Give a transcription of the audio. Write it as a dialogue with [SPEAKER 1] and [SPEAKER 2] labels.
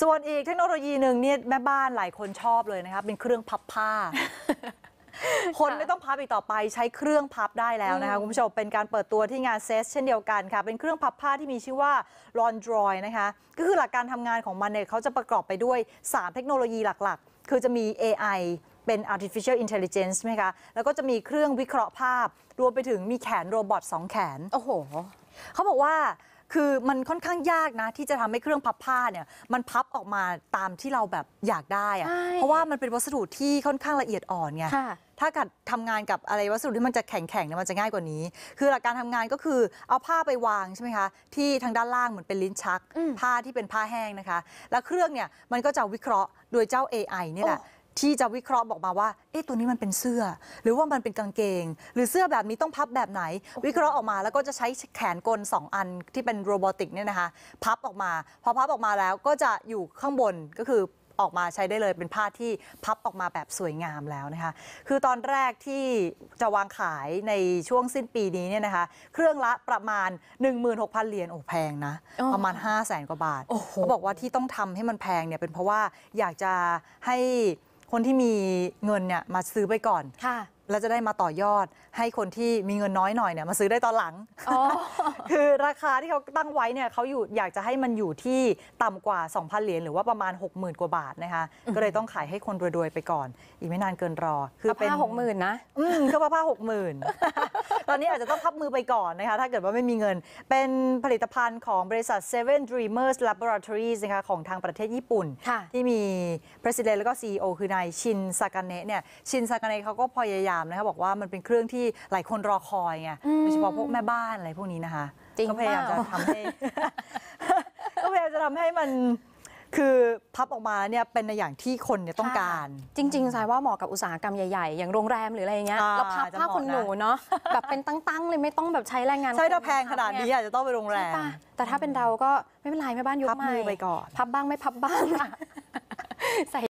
[SPEAKER 1] ส่วนอีกเทคโนโลยีหนึ่งเนี่ยแม่บ้านหลายคนชอบเลยนะคะเป็นเครื่องพับผ้า คนไม่ต้องพับอีกต่อไปใช้เครื่องพับได้แล้วนะคะคุณผู้ชมเป็นการเปิดตัวที่งานเซสเช่นเดียวกันค่ะ เป็นเครื่องพับผ้าที่มีชื่อว่าลอนดรอยนะคะก็คือหลักการทำงานของมันเนี่ยเขาจะประกอบไปด้วย 3 เทคโนโลยีหลักๆ คือจะมี AI เป็น artificial intelligence ไหมคะแล้วก็จะมีเครื่องวิเคราะห์ภาพรวมไปถึงมีแขนโรบอท2แขนโอ้โหเขาบอกว่าคือมันค่อนข้างยากนะที่จะทำให้เครื่องพับผ้าเนี่ยมันพับออกมาตามที่เราแบบอยากได้อะเพราะว่ามันเป็นวัสดุที่ค่อนข้างละเอียดอ่อนไง่ถ้ากัดทำงานกับอะไรวัสดุที่มันจะแข็งๆเนี่ยมันจะง่ายกว่านี้ คือหลักการทำงานก็คือเอาผ้าไปวางใช่ไหมคะที่ทางด้านล่างเหมือนเป็นลิ้นชัก ผ้าที่เป็นผ้าแห้งนะคะ แล้วเครื่องเนี่ยมันก็จะวิเคราะห์โดยเจ้า AI นี่แหละที่จะวิเคราะห์บอกมาว่าเอ๊ะตัวนี้มันเป็นเสื้อ หรือว่ามันเป็นกางเกง หรือเสื้อแบบนี้ต้องพับแบบไหน วิเคราะห์ออกมาแล้วก็จะใช้แขนกล 2 อันที่เป็นโรบอติกเนี่ยนะคะพับออกมา พอพับออกมาแล้วก็จะอยู่ข้างบนก็คือออกมาใช้ได้เลยเป็นผ้าที่พับออกมาแบบสวยงามแล้วนะคะคือตอนแรกที่จะวางขายในช่วงสิ้นปีนี้เนี่ยนะคะเครื่องละประมาณ 16,000เหรียญโอ้แพงนะประมาณ5 0 0แสนกว่าบาทเขาบอกว่าที่ต้องทำให้มันแพงเนี่ยเป็นเพราะว่าอยากจะให้คนที่มีเงินเนี่ยมาซื้อไปก่อน ค่ะแล้วจะได้มาต่อยอดให้คนที่มีเงินน้อยหน่อยเนี่ยมาซื้อได้ตอนหลัง คือราคาที่เขาตั้งไว้เนี่ยเขาอยู่อยากจะให้มันอยู่ที่ต่ำกว่า 2,000 เหรียญหรือว่าประมาณ 60,000 กว่าบาทนะคะ ก็เลยต้องขายให้คนรวยๆ ไปก่อน อีกไม่นานเกินรอ คือเป็นผ้าหกหมื่นนะ อืมก็าผ้าหกหมื่นตอนนี้อาจจะต้องพับมือไปก่อนนะคะ ถ้าเกิดว่าไม่มีเงิน เป็นผลิตภัณฑ์ของบริษัท Seven Dreamers Laboratories นะคะของทางประเทศญี่ปุ่น ที่มี President แล้วก็ CEO คือนายชินซากาเนะเนี่ย ชินซากาเนะเขาก็พยายามนะคะบอกว่ามันเป็นเครื่องที่หลายคนรอคอยไง โดยเฉพาะพวกแม่บ้านอะไรพวกนี้นะคะก็พยายามจะทำให้ ก็พยายามจะทำให้มันคือพับออกมาเนี่ยเป็นในอย่างที่คนเนี่ยต้องการ จริงๆสายว่าเหมาะกับอุตสาหกรรมใหญ่ๆ อย่างโรงแรมหรืออะไรเงี้ยเราพับผ้าคนหนูเนาะแบบเป็นตั้ง ๆ เลยไม่ต้องแบบใช้แรงงาน ใช่ถ้าแพงขนาดนี้ อาจจะต้องไปโรงแรมแต่ถ้าเป็นเราก็ไม่เป็นไรไม่บ้านยกมาพับมือไปก่อนพับบ้างไม่พับบ้างใส่